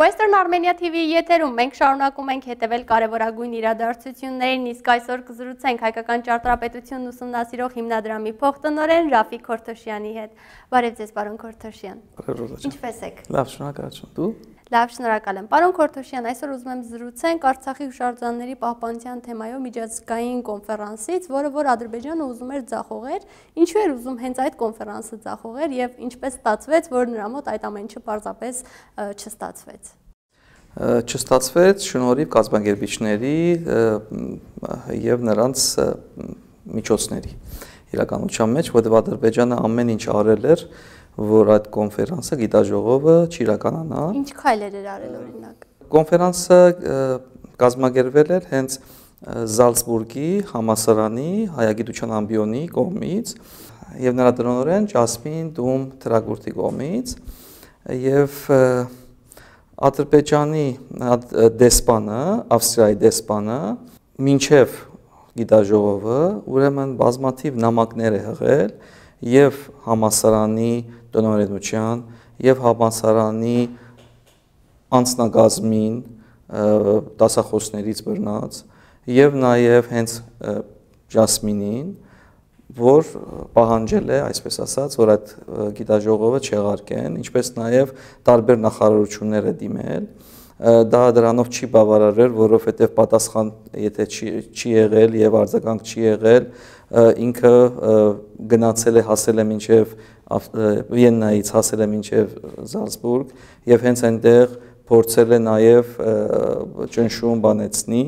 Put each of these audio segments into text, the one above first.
Western Armenia TV-ի եթերում մենք շարունակում ենք հետևել կարևորագույն իրադարձություններին, իսկ այսօր կզրուցենք հայկական ճարտարապետությունն ուսումնասիրող հիմնադրամի փոխտնօրեն Ռաֆիկ Քորթոշյանի հետ։ Բարև ձեզ, պարոն Քորթոշյան։ Ինչպե՞ս եք։ Լավ, շնորհակալություն։ Դու։ Լավ, շնորհակալ եմ։ Պարոն Քորթոշյան, այսօր ուզում եմ զրուցենք Արցախի հուշարձանների պահպանության թեմայով միջազգային կոնֆերանսից, որը որ Ադրբեջանը ուզում էր ձախողեր։ Ինչու էր ուզում հենց այդ կոնֆերանսը ձախողեր եւ ինչպես ստացվեց, որ նրա մոտ այդ ամենը պարզապես չստացվեց չստացվեց շնորհիվ կազմակերպիչների եւ նրանց միջոցների իրականության մեջ, որտեղ Ադրբեջանը ամեն ինչ արել էր, ա, որ այդ կոնֆերանսը գիտաժողովը չիրականանա։ Ինչ քայլեր էր արել օրինակ։ Կոնֆերանսը կազմակերպվել էր հենց Զալցբուրգի համասարանի հայագիտության ամբիոնի կողմից եւ նրա տնօրեն Ջասմին Դում Թրագուրտի կողմից եւ Ադրբեջանի դեսպանը, Ավստրիայի դեսպանը մինչև գիտաժողովը ուրեմն բազմաթիվ նամակներ է հղել եւ համասարանի տնօրենության եւ համասարանի անձնագազմին դասախոսներից բռնած եւ նաեւ հենց Ջասմինին, որ պահանջել է, այսպես ասած, որ այդ գիտաժողովը չեղարկեն, ինչպես նաեւ տարբեր նախարարությունները դիմել դա դրանով չի բավարարվել, որովհետև պատասխան եթե չի, չի եղել եւ արձագանք չի եղել, ինքը գնացել է հասել է մինչեւ Վիեննայից հասել է մինչև Զալցբուրգ եւ հենց այնտեղ փորձել է նաեւ ճնշում բանեցնի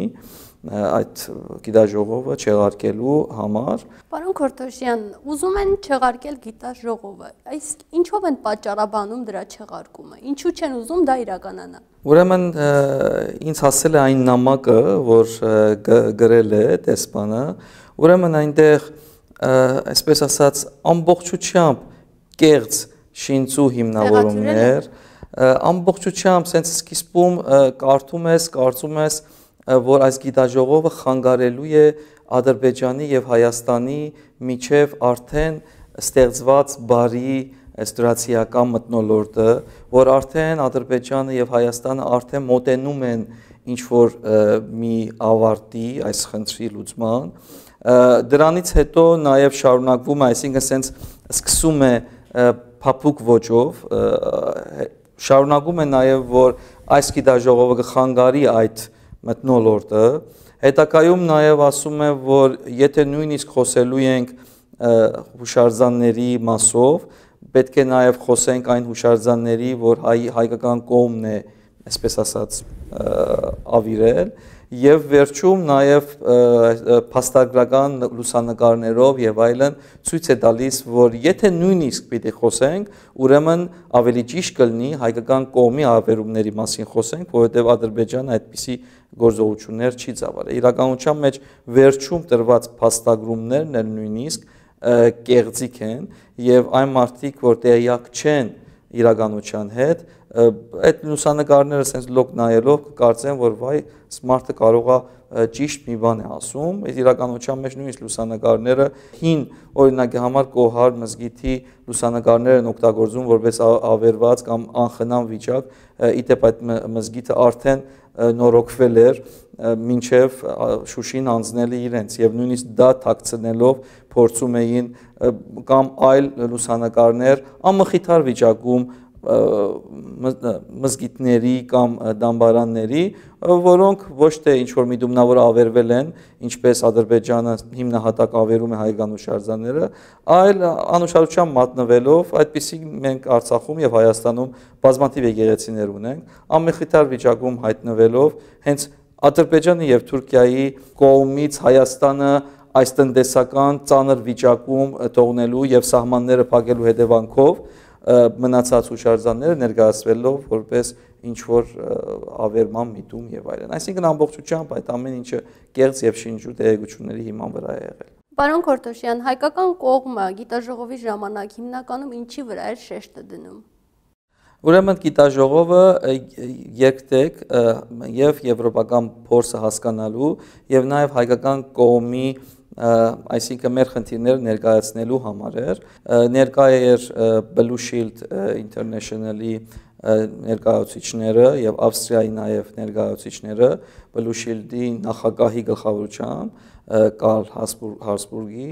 այդ գիտաժողովը չեղարկելու համար։ Պարոն Քորտոշյան, ուզում են չեղարկել գիտաժողովը։ Այս ինչով են պատճառաբանում դրա չեղարկումը։ Ինչու չեն ուզում դա իրականանա։ Ուրեմն ինձ հասել է այն նամակը, որ գրել է տեսփանը, ուրեմն այնտեղ այսպես ասած ամբողջությամբ կեղծ շինցու հիմնավորումներ, ամբողջությամբ սենց սկիզբում կարդում ես, կարծում ես, որ այս գիտաժողովը խանգարելու է Ադրբեջանի եւ Հայաստանի միջև արդեն ստեղծված բարի ստորացիական մտնոլորտը, որ արդեն Ադրբեջանը եւ Հայաստանը արդեն մոտենում են ինչ որ մի ավարտի այս խնդրի լուծման, դրանից հետո նաև շարունակվում է, այսինքն սենց սկսում է փափուկ ոճով շարունակում է նաև որ այս գիտաժողովը կխանգարի այդ մտնոլորտը հետակայում նաև ասում է որ եթե նույնիսկ խոսելու ենք հուշարձանների մասով պետք է նաև խոսենք այն հուշարձանների որ հայ հայկական կողմն է այսպես ասած ավիրել եւ վերջում նաեւ փաստագրական լուսանկարներով եւ այլն ցույց է տալիս, որ եթե նույնիսկ պիտի խոսենք, ուրեմն ավելի ճիշտ կլինի հայկական կողմի ավերումների մասին խոսենք, որովհետեւ Ադրբեջանը այդպիսի գործողություններ չի ծավալել։ Իրականության մեջ վերջում տրված փաստագրումներն են նույնիսկ կեղծիք են եւ այն մարդիկ, որ տեղյակ չեն իրականության հետ, այդ լուսանկարները sense լոկ նայելով կարծեմ, որ վայ սմարթը կարող է ճիշտ մի բան է ասում, այդ իրականության մեջ նույնիսկ լուսանկարները հին օրինակի համար կոհար մզգիթի լուսանկարներ են օգտագործում որպես ավերված կամ անխնամ վիճակ, իդեպ այդ մզգիթը արդեն նորոգվել էր մինչև Շուշին անցնելը իրենց եւ նույնիսկ դա թաքցնելով փորձում էին կամ այլ լուսանկարներ ամխիթար վիճակում մզգիտների կամ դամբարանների, որոնք ոչ թե ինչ որ միդումնավոր ավերվել են, ինչպես Ադրբեջանը հիմնահատակ ավերում է հայկանու շարժաները, այլ անուշարության մատնվելով, այդտիսի մենք Արցախում եւ Հայաստանում բազմաթիվ եկեղեցիներ ունենք, ամեխիտար վիճակում հայտնվելով հենց Ադրբեջանի եւ Թուրքիայի կողմից Հայաստանը այս տնտեսական ծանր վիճակում թողնելու եւ սահմանները փակելու հետևանքով մնացած հուշարձանները ներկայացվելով որպես ինչ որ ավերման միտում եւ այլն։ Այսինքն ամբողջությամբ այդ ամեն ինչը կեղծ եւ շինջու տեղեկությունների հիման վրա է եղել։ Պարոն Քորտոշյան, հայկական կողմը գիտաժողովի ժամանակ հիմնականում ինչի վրա էր շեշտը դնում։ Ուրեմն գիտաժողովը երկտեք եւ եվրոպական փորձը հասկանալու եւ նաեւ հայկական կողմի և այսինքն մեր խնդիրները ներկայացնելու համար էր ներկա էր Blue Shield International-ի ներկայացուցիչները եւ Ավստրիայի նաեւ ներկայացուցիչները Blue Shield-ի նախագահի գլխավորությամբ Կալ Հասբուրգի,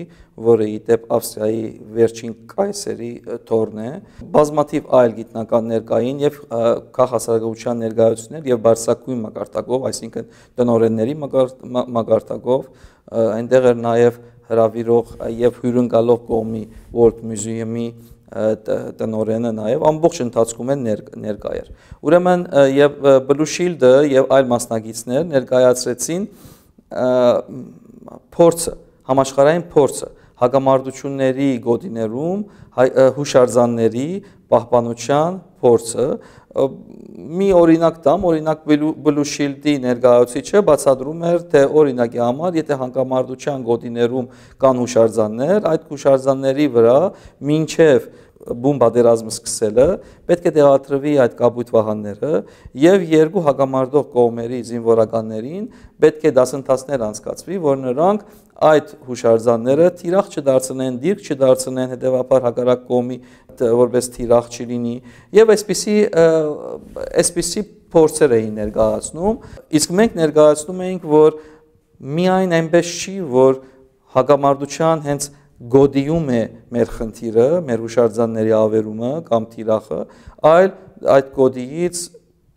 որը իդեպ Ավստրիայի վերջին կայսերի թորն է, բազմաթիվ այլ գիտնականներ կային եւ քաղաքասարակության ներկայացուցիչներ եւ բարձակույն մակարդակով, այսինքն տնօրենների մակարդակով այնտեղ էր նաեւ հրավիրող եւ հյուրընկալող կողմի World Museum-ի տնորենը նաև ամբողջ ընթացքում են ներկայ էր։ Ուրեմն եւ Blue Shield-ը եւ այլ մասնագետներ ներկայացրեցին փորձը, համաշխարհային փորձը հագամարտությունների գոտիներում հուշարձանների պահպանության փորձը մի օրինակ տամ, օրինակ Բլուշիլդի ներկայացուցիչը բացատրում էր, թե օրինակի համար, եթե հանգամարտության գոտիներում կան հուշարձաններ, այդ հուշարձանների վրա մինչև բուն բادرազմը սկսելը պետք է դեղատրվի այդ կապույտ վահանները եւ երկու հագամարտող կողմերի զինվորականներին պետք է դասընթացներ անցկացվի, որ նրանք այդ հուշարձանները թիրախ չդարձնեն, դիրք չդարձնեն հետևաբար հակարակ կողմի որպես թիրախ չլինի եւ այսպիսի այսպիսի փորձեր էին ներկայացնում, իսկ մենք ներկայացնում էինք, որ միայն այնպես չի, որ հագամարտության հենց գոդիում է մեր խնդիրը, մեր հուշարձանների ավերումը կամ թիրախը, այլ այդ գոդիից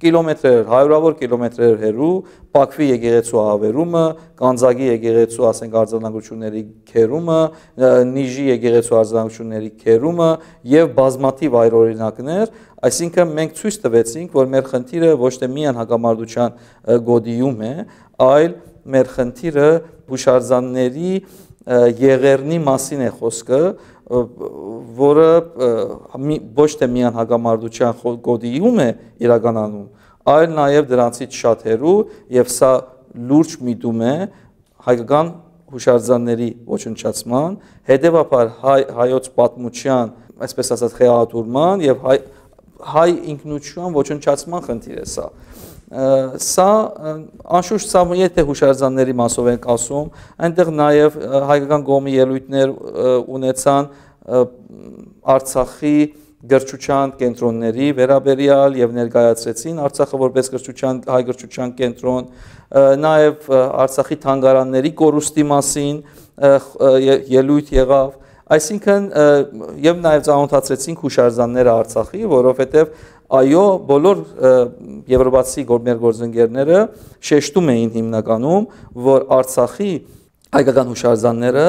կիլոմետրեր, հարյուրավոր կիլոմետրեր հեռու Բաքվի եկեղեցու հավերումը, Կանզագի եկեղեցու, ասենք, արձանագրությունների քերումը, Նիժի եկեղեցու արձանագրությունների քերումը եւ բազմաթիվ այլ օրինակներ, այսինքն մենք ցույց տվեցինք, որ մեր խնդիրը ոչ թե միայն հակամարտության գոդիում է, այլ մեր խնդիրը հուշարձանների եղերնի մասին է խոսքը, որը ոչ թե միան հագամարդության կոդիում է իրականանում, այլ նաև դրանցից շատ հեռու եւ սա լուրջ միտում է հայկական հուշարձանների ոչնչացման, հետևաբար հայ հայոց պատմության, այսպես ասած, խեղաթուրման եւ հայ հայ ինքնության ոչնչացման խնդիր է սա սա անշուշտ սա եթե հուշարձանների մասով ենք ասում, այնտեղ նաև հայկական գոմի ելույթներ ունեցան Արցախի գրչության կենտրոնների վերաբերյալ եւ ներկայացրեցին Արցախը որպես գրչության հայ գրչության կենտրոն, նաեւ Արցախի թանգարանների կորուստի մասին ելույթ եղավ, Այսինքն եւ նաեւ ծանոթացրեցինք հուշարձանները Արցախի, որովհետեւ այո, բոլոր եվրոպացի մեր գործընկերները շեշտում էին հիմնականում, որ Արցախի հայկական հուշարձանները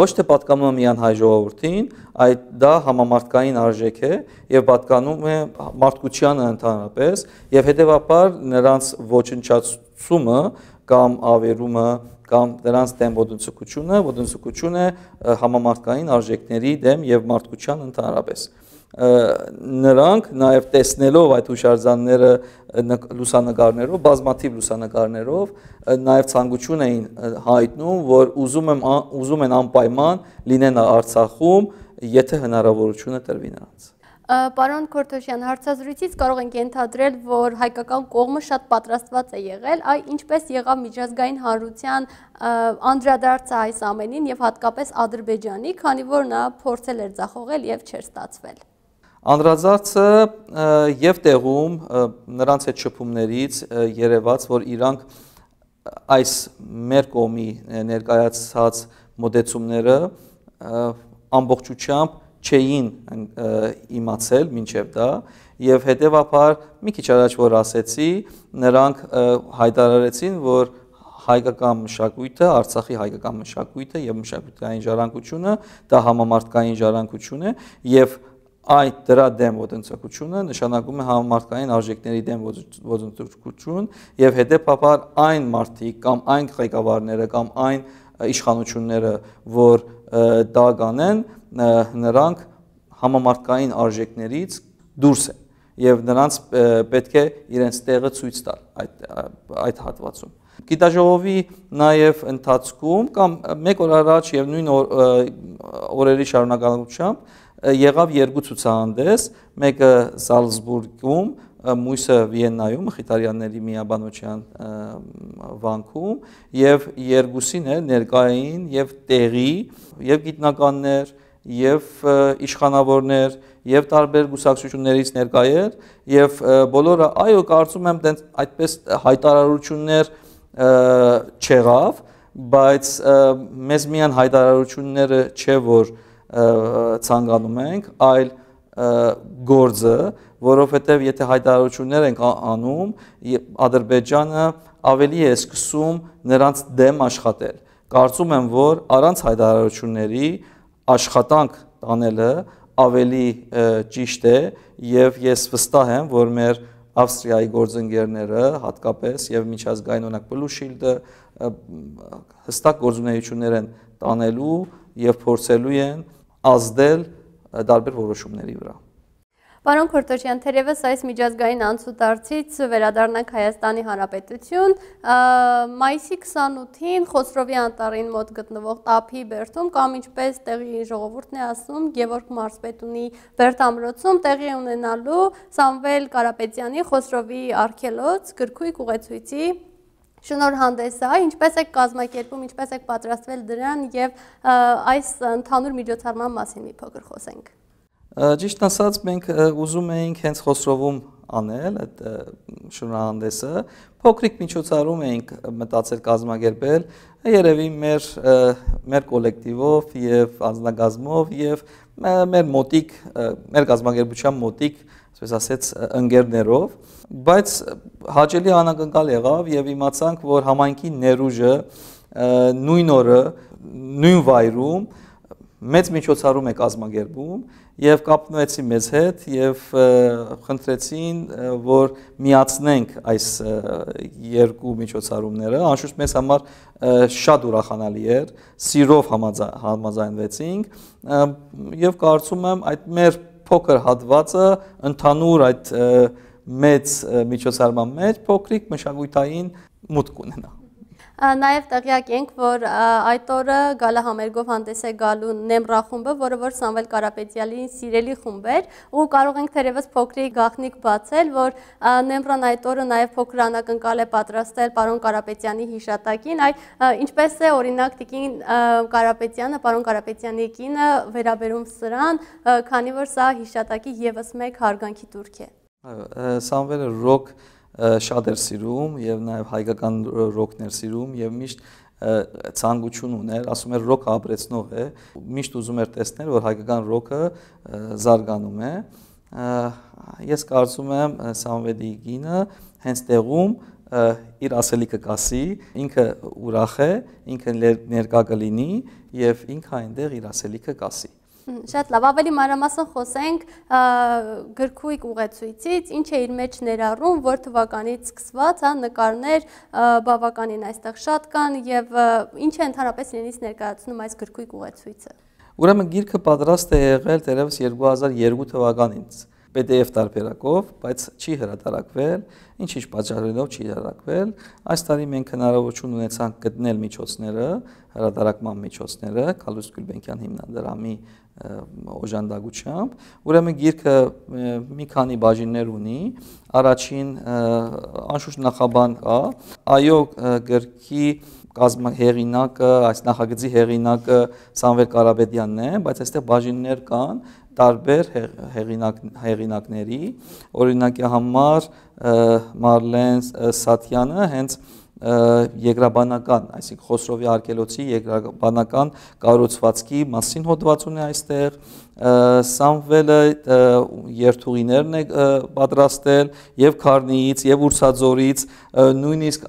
ոչ թե պատկանում է միայն հայ ժողովրդին, այլ դա համամարտկային արժեք է եւ պատկանում է մարդկությանը ընդհանրապես եւ հետեւաբար նրանց ոչնչացումը կամ ավերումը կամ նրանց դեմ ոտնցկությունը, ոտնցկությունը համամարտկային արժեքների դեմ եւ մարդկության ընդհանրապես նրանք նաև տեսնելով այդ հուշարձանները լուսանկարներով, բազմաթիվ լուսանկարներով նաև ցանկություն էին հայտնում, որ ուզում եմ ուզում են անպայման լինեն Արցախում, եթե հնարավորությունը տրվի նրանց։ Պարոն Քորթոշյան, հարցազրույցից կարող ենք ենթադրել, որ հայկական կողմը շատ պատրաստված է եղել, այ ինչպես եղավ միջազգային հանրության անդրադարձը այս ամենին եւ հատկապես Ադրբեջանի, քանի որ նա փորձել էր ձախողել եւ չէր ստացվել։ Անդրադարձը եւ տեղում նրանց այդ շփումներից երևաց, որ իրանք այս մեր կոմի ներկայացած մոդեցումները ամբողջությամբ չէին իմացել մինչև դա եւ հետեւաբար մի քիչ առաջ որ ասեցի, նրանք հայտարարեցին, որ հայկական մշակույթը, Արցախի հայկական մշակույթը եւ մշակութային ժառանգությունը դա համամարտկային ժառանգություն է եւ և այդ դրա դեմ ոտնցակությունը նշանակում է համարտկային արժեքների դեմ ոտնցակություն եւ հետեւաբար այն մարտիկ կամ այն ղեկավարները կամ այն իշխանությունները, որ դա կանեն, նրանք համամարտկային արժեքներից դուրս են եւ նրանց պետք է իրենց տեղը ցույց տալ այդ այդ հատվածում գիտաժողովի նաև ընթացքում կամ մեկ օր առաջ եւ նույն օրերի շարունակականությամբ եղավ երկու ցուցահանդես, մեկը Սալզբուրգում, մույսը Վիեննայում, Խիտարյանների միաբանության վանքում եւ երկուսին է ներկային եւ տեղի եւ գիտնականներ եւ իշխանավորներ եւ տարբեր գուսակցություններից ներկայ էր եւ բոլորը այո կարծում եմ դենց այդպես հայտարարություններ չեղավ բայց մեզ միան հայտարարությունները չէ որ և, ցանկանում ենք, այլ գործը, որովհետև եթե հայտարարություններ ենք անում, Ադրբեջանը ավելի է սկսում նրանց դեմ աշխատել։ Կարծում եմ, որ առանց հայտարարությունների աշխատանք տանելը ավելի ճիշտ է եւ ես վստահ եմ, որ մեր Ավստրիայի գործընկերները հատկապես եւ միջազգային օրինակ Բլուշիլդը հստակ գործունեություններ են տանելու եւ փորձելու են ազդել տարբեր որոշումների վրա։ Պարոն Քորտոջյան, թերևս այս միջազգային անցուդարձից վերադառնանք Հայաստանի Հանրապետություն։ Մայիսի 28-ին Խոսրովի անտառին մոտ գտնվող Տափի Բերդում կամ ինչպես տեղի ժողովուրդն է ասում, Գևորգ Մարսպետունի Բերդամրոցում տեղի ունենալու Սամվել Կարապետյանի Խոսրովի արքելոց գրքույկ ուղեցույցի շնորհանդեսը, ինչպես եք կազմակերպում, ինչպես եք պատրաստվել դրան եւ այս ընդհանուր միջոցառման մասին մի փոքր խոսենք։ Ճիշտ ասած, մենք ուզում էինք հենց խոսրովում անել այդ շնորհանդեսը, փոքրիկ միջոցառում էինք մտածել կազմակերպել, երևի մեր մեր կոլեկտիվով եւ անձնագազմով եւ մեր մոտիկ մեր կազմակերպության մոտիկ այսպես ասած ընկերներով, բայց հաճելի անակնկալ եղավ եւ իմացանք, որ համայնքի ներուժը նույն օրը նույն վայրում մեծ միջոցառում է կազմակերպում եւ կապնուեցի մեզ հետ եւ խնդրեցին որ միացնենք այս երկու միջոցառումները անշուշտ մեզ համար շատ ուրախանալի էր սիրով համաձայնվեցինք եւ կարծում եմ այդ մեր փոքր հատվածը ընդհանուր այդ մեծ միջոցառման մեջ փոքրիկ մշակույթային մուտք ունենա Նաև տեղյակ ենք, որ այդ օրը գալահամերգով հանդես է գալու Նեմրա խումբը, որը որ Սամվել Կարապետյանի սիրելի խումբ էր, ու կարող ենք թերևս փոքրիկ գաղտնիք բացել, որ Նեմրան այդ օրը նաև փոքր անակնկալ է պատրաստել պարոն Կարապետյանի հիշատակին, այ ինչպես է օրինակ Տիկին Կարապետյանը, պարոն Կարապետյանի կինը վերաբերում սրան, քանի որ սա հիշատակի եւս մեկ հարգանքի турք է։ Այո, Սամվելը ռոք շատ էր սիրում եւ նաեւ հայկական ռոքն էր սիրում եւ միշտ ցանկություն ուներ, ասում էր ռոքը ապրեցնող է, միշտ ուզում էր տեսնել, որ հայկական ռոքը զարգանում է։ Ես կարծում եմ Սամվեդի գինը հենց տեղում իր ասելիքը կասի, ինքը ուրախ է, ինքը ներկա կլինի եւ ինքը այնտեղ իր ասելիքը կասի։ Շատ լավ, ավելի մանրամասն խոսենք գրքույկ ուղեցույցից, ինչ է իր մեջ ներառում, որ թվականից սկսված, հա, նկարներ բավականին այստեղ շատ կան եւ ինչ է ընդհանրապես իրենից ներկայացնում այս գրքույկ ուղեցույցը։ Ուրեմն գիրքը պատրաստ է եղել դերևս 2002 թվականից PDF տարբերակով, բայց չի հրատարակվել, ինչ-ինչ պատճառներով չի հրատարակվել։ Այս տարի մենք հնարավորություն ունեցանք գտնել միջոցները, հրատարակման միջոցները, Կալուս Գուլբենկյան հիմնադրամի օժանդակությամբ, ուրեմն գիրքը մի քանի բաժիններ ունի։ Առաջին անշուշտ նախաբան կա, այո գրքի կազմը հեղինակը, այս նախագծի հեղինակը Սամվել Կարապետյանն է, բայց այստեղ բաժիններ կան տարբեր հեղինակ հեղինակների, օրինակի համար Մարլեն Սաթյանը հենց երկրաբանական, այսինքն Խոսրովի արկելոցի երկրաբանական կառուցվածքի մասին հոդված ունի այստեղ, Սամվելը երթուղիներն է պատրաստել եւ Քարնիից եւ Ուրսաձորից նույնիսկ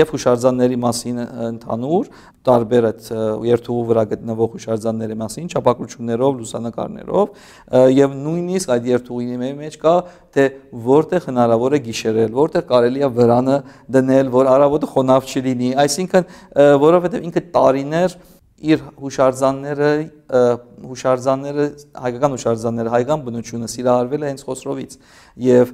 եւ հուշարձանների մասին ընդհանուր տարբեր այդ երթուղու վրա գտնվող հուշարձանների մասին չափակրություններով, լուսանկարներով եւ նույնիսկ այդ երթուղիների մեջ կա թե որտեղ հնարավոր է գիշերել, որտեղ կարելի է վրանը դնել, որ արավոտը խոնավ չլինի, այսինքն որովհետեւ ինքը տարիներ իր հուշարձանները հուշարձանները հայկական հուշարձանները հայկական բնությունը սիրահարվել է հենց Խոսրովից եւ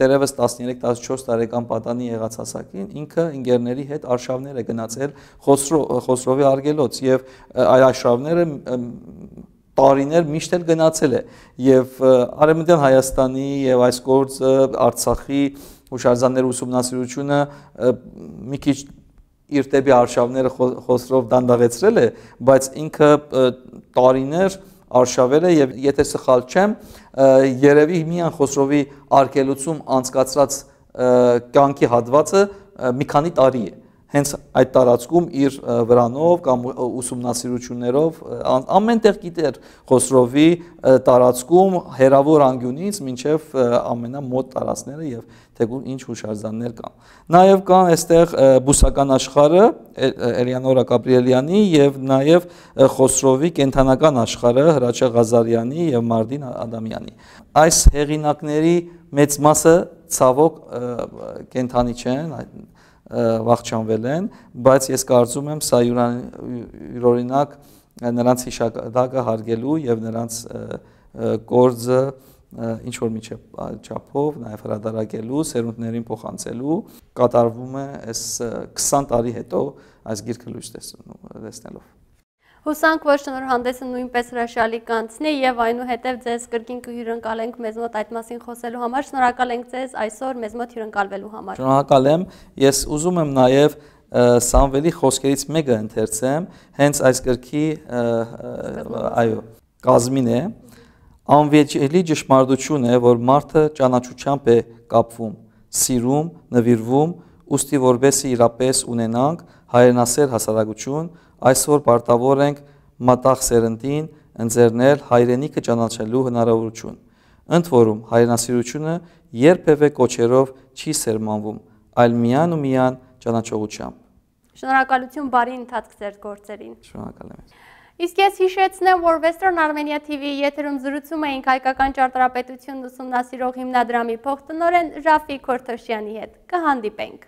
դերևս 13-14 տարեկան պատանի եղած հասակին ինքը ինգերների հետ արշավներ է գնացել Խոսրո Խոսրովի արգելոց եւ այլ արշավները տարիներ միշտ էլ գնացել է եւ արևմտյան Հայաստանի եւ այս գործը Արցախի հուշարձանների ուսումնասիրությունը մի քիչ իր տեպի արշավները խոսրով դանդաղեցրել է, բայց ինքը տարիներ արշավել է եւ եթե սխալ չեմ, երևի Միան Խոսրովի արկելոցում անցկացրած կյանքի հատվածը մի քանի տարի է հենց այդ տարածքում իր վրանով կամ ուսումնասիրություններով ամեն տեղ գիտեր Խոսրովի տարածքում հերավոր անգյունից մինչև ամենամոտ տարածները եւ թեգու ինչ հուշարձաններ կան։ Նաեւ կան այստեղ բուսական աշխարհը Էլիանորա Գաբրիելյանի եւ նաեւ Խոսրովի կենթանական աշխարհը Հրաչե Ղազարյանի եւ Մարդին Ադամյանի։ Այս հեղինակների մեծ մասը ցավոք կենթանի չեն, այդ վաղճանվել են, բայց ես կարծում եմ սա յուրօրինակ նրանց հիշատակը հարգելու եւ նրանց գործը ինչ որ միջև չափով նաև հրադարակելու, սերունդներին փոխանցելու կատարվում է այս 20 տարի հետո այս գիրքը լույս տեսնելով։ Հուսանք, որ շնորհանդեսը նույնպես հրաշալի կանցնի եւ այնուհետեւ ձեզ կրկին կհյուրընկալենք մեզ մոտ այդ մասին խոսելու համար։ Շնորհակալ ենք ձեզ այսօր մեզ մոտ հյուրընկալվելու համար։ Շնորհակալ եմ։ Ես ուզում եմ նաեւ Սամվելի խոսքերից մեկը ընթերցեմ, հենց այս գրքի այո, կազմին է։ Անվեճելի ճշմարտություն է, որ մարդը ճանաչությամբ է կապվում, սիրում, նվիրվում, ուստի որբեսի իրապես ունենանք հայրենասեր հասարակություն, այսօր պարտավոր ենք մտաղ սերնդին ընձեռնել հայրենիքը ճանաչելու հնարավորություն։ Ընդ որում հայրենասիրությունը երբևէ կոչերով չի սերմանվում, այլ միան ու միան ճանաչողությամբ։ Շնորհակալություն բարի ընթացք ձեր գործերին։ Շնորհակալ եմ։ Իսկ ես հիշեցնեմ, որ Western Armenia TV-ի եթերում զրուցում էինք հայկական ճարտարապետությունն ուսումնասիրող հիմնադրամի փոխտնօրեն Ռաֆիկ Քորթոշյանի հետ։ Կհանդիպենք։